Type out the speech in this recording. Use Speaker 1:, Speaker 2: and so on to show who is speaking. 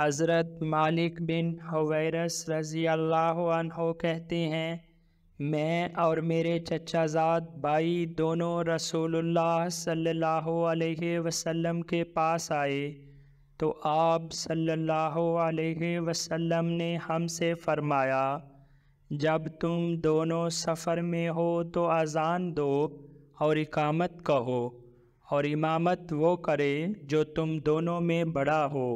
Speaker 1: हज़रत मालिक बिन हवैरस रज़ी अल्लाह कहते हैं मैं और मेरे चचाजाद भाई दोनों रसूलुल्लाह सल्लल्लाहु अलैहि वसल्लम के पास आए तो आप सल्लल्लाहु अलैहि वसल्लम ने हमसे फरमाया जब तुम दोनों सफ़र में हो तो अजान दो और इकामत कहो और इमामत वो करे जो तुम दोनों में बड़ा हो